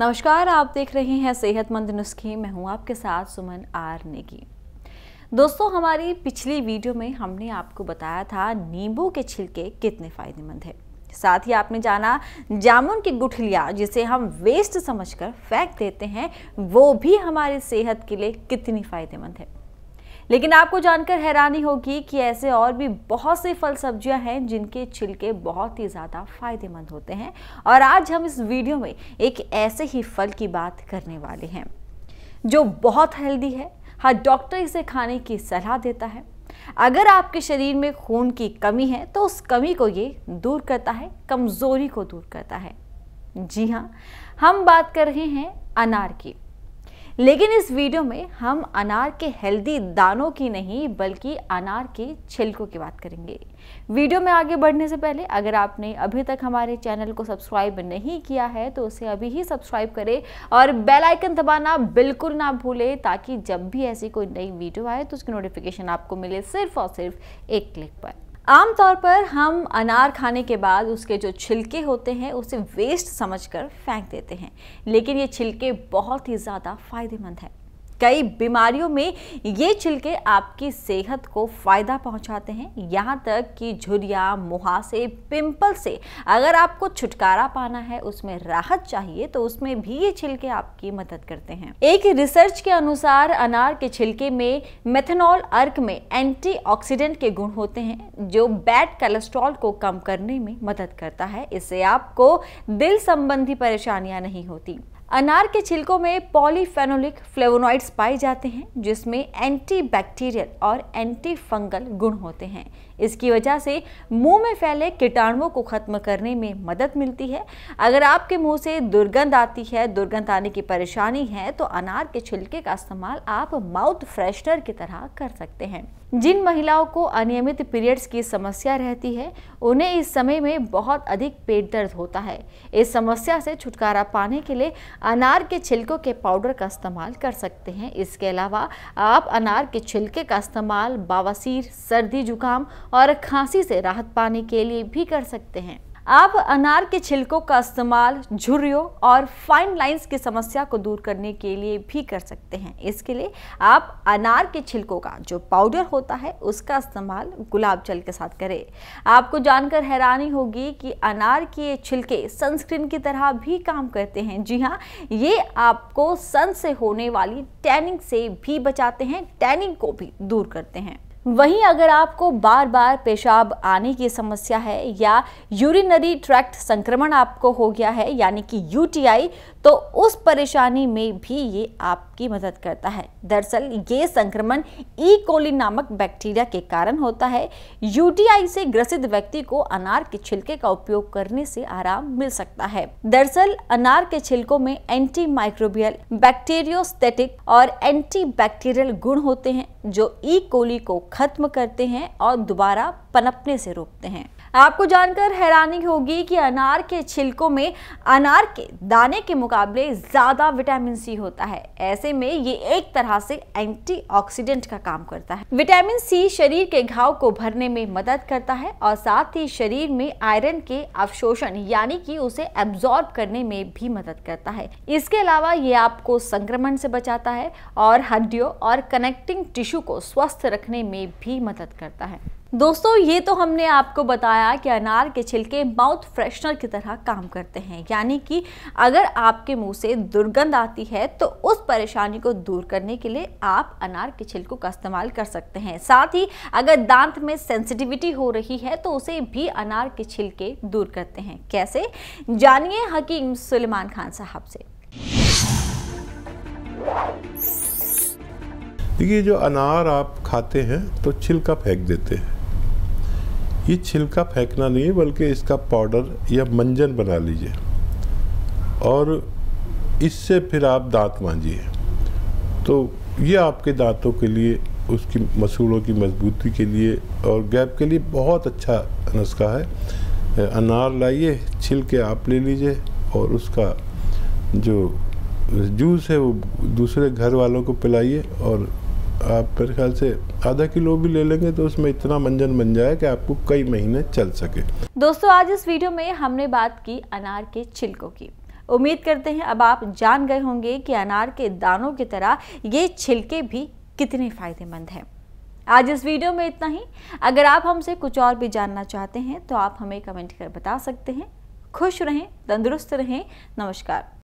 नमस्कार आप देख रहे हैं सेहतमंद नुस्खे मैं हूं आपके साथ सुमन आर नेगी दोस्तों हमारी पिछली वीडियो में हमने आपको बताया था नींबू के छिलके कितने फायदेमंद है साथ ही आपने जाना जामुन की गुठलिया जिसे हम वेस्ट समझकर फेंक देते हैं वो भी हमारी सेहत के लिए कितनी फायदेमंद है लेकिन आपको जानकर हैरानी होगी कि ऐसे और भी बहुत से फल सब्जियां हैं जिनके छिलके बहुत ही ज़्यादा फायदेमंद होते हैं और आज हम इस वीडियो में एक ऐसे ही फल की बात करने वाले हैं जो बहुत हेल्दी है हर हाँ, डॉक्टर इसे खाने की सलाह देता है अगर आपके शरीर में खून की कमी है तो उस कमी को ये दूर करता है कमज़ोरी को दूर करता है जी हाँ हम बात कर रहे हैं अनार की लेकिन इस वीडियो में हम अनार के हेल्दी दानों की नहीं बल्कि अनार के छिलकों की बात करेंगे वीडियो में आगे बढ़ने से पहले अगर आपने अभी तक हमारे चैनल को सब्सक्राइब नहीं किया है तो उसे अभी ही सब्सक्राइब करें और बेल आइकन दबाना बिल्कुल ना भूलें ताकि जब भी ऐसी कोई नई वीडियो आए तो उसकी नोटिफिकेशन आपको मिले सिर्फ और सिर्फ एक क्लिक पर आम तौर पर हम अनार खाने के बाद उसके जो छिलके होते हैं उसे वेस्ट समझकर फेंक देते हैं लेकिन ये छिलके बहुत ही ज़्यादा फ़ायदेमंद हैं कई बीमारियों में ये छिलके आपकी सेहत को फ़ायदा पहुंचाते हैं यहाँ तक कि झुरिया मुहासे पिंपल से अगर आपको छुटकारा पाना है उसमें राहत चाहिए तो उसमें भी ये छिलके आपकी मदद करते हैं एक रिसर्च के अनुसार अनार के छिलके में मेथनॉल अर्क में एंटीऑक्सीडेंट के गुण होते हैं जो बैड कोलेस्ट्रॉल को कम करने में मदद करता है इससे आपको दिल संबंधी परेशानियां नहीं होती अनार के छिलकों में पॉलीफेनोलिक फ्लेवोनॉइड्स पाए जाते हैं जिसमें एंटीबैक्टीरियल और एंटी फंगल गुण होते हैं इसकी वजह से मुंह में फैले कीटाणुओं को खत्म करने में मदद मिलती है अगर आपके मुंह से दुर्गंध आती है दुर्गंध आने की परेशानी है तो अनार के छिलके का इस्तेमाल आप माउथ फ्रेशनर की तरह कर सकते हैं जिन महिलाओं को अनियमित पीरियड्स की समस्या रहती है उन्हें इस समय में बहुत अधिक पेट दर्द होता है इस समस्या से छुटकारा पाने के लिए अनार के छिलकों के पाउडर का इस्तेमाल कर सकते हैं इसके अलावा आप अनार के छिलके का इस्तेमाल बावासीर सर्दी जुकाम और खांसी से राहत पाने के लिए भी कर सकते हैं आप अनार के छिलकों का इस्तेमाल झुर्रियों और फाइन लाइंस की समस्या को दूर करने के लिए भी कर सकते हैं इसके लिए आप अनार के छिलकों का जो पाउडर होता है उसका इस्तेमाल गुलाब जल के साथ करें आपको जानकर हैरानी होगी कि अनार के छिलके सनस्क्रीन की तरह भी काम करते हैं जी हाँ ये आपको सन से होने वाली टैनिंग से भी बचाते हैं टैनिंग को भी दूर करते हैं वहीं अगर आपको बार बार पेशाब आने की समस्या है या यूरिनरी ट्रैक्ट संक्रमण आपको हो गया है यानी कि यूटीआई तो उस परेशानी में भी ये आपकी मदद करता है दरअसल ये संक्रमण ई e. कोली नामक बैक्टीरिया के कारण होता है यूटीआई से ग्रसित व्यक्ति को अनार के छिलके का उपयोग करने से आराम मिल सकता है दरअसल अनार के छिलकों में एंटी माइक्रोबियल बैक्टीरियोस्टेटिक और एंटी बैक्टीरियल गुण होते हैं जो ई e. कोली को ख़त्म करते हैं और दोबारा पनपने से रोकते हैं आपको जानकर हैरानी होगी कि अनार के छिलकों में अनार के दाने के मुकाबले ज़्यादा विटामिन सी होता है ऐसे में ये एक तरह से एंटीऑक्सीडेंट का काम करता है विटामिन सी शरीर के घाव को भरने में मदद करता है और साथ ही शरीर में आयरन के अवशोषण यानी कि उसे एब्जॉर्ब करने में भी मदद करता है इसके अलावा ये आपको संक्रमण से बचाता है और हड्डियों और कनेक्टिंग टिश्यू को स्वस्थ रखने में भी मदद करता है दोस्तों ये तो हमने आपको बताया कि अनार के छिलके माउथ फ्रेशनर की तरह काम करते हैं यानी कि अगर आपके मुंह से दुर्गंध आती है तो उस परेशानी को दूर करने के लिए आप अनार के छिलकों का इस्तेमाल कर सकते हैं साथ ही अगर दांत में सेंसिटिविटी हो रही है तो उसे भी अनार के छिलके दूर करते हैं कैसे जानिए हकीम सलेमान खान साहब से देखिए जो अनार आप खाते हैं तो छिलका फेंक देते हैं ये छिलका फेंकना नहीं है बल्कि इसका पाउडर या मंजन बना लीजिए और इससे फिर आप दांत मांझिए तो ये आपके दांतों के लिए उसकी मसूड़ों की मजबूती के लिए और गैप के लिए बहुत अच्छा नुस्खा है अनार लाइए छिल के आप ले लीजिए और उसका जो जूस है वो दूसरे घर वालों को पिलाइए और आप मेरे ख्याल से आधा किलो भी ले लेंगे तो उसमें इतना मंजन बन जाए कि आपको कई महीने चल सके दोस्तों आज इस वीडियो में हमने बात की अनार के छिलकों की उम्मीद करते हैं अब आप जान गए होंगे कि अनार के दानों की तरह ये छिलके भी कितने फायदेमंद हैं आज इस वीडियो में इतना ही अगर आप हमसे कुछ और भी जानना चाहते हैं तो आप हमें कमेंट कर बता सकते हैं खुश रहें तंदुरुस्त रहें नमस्कार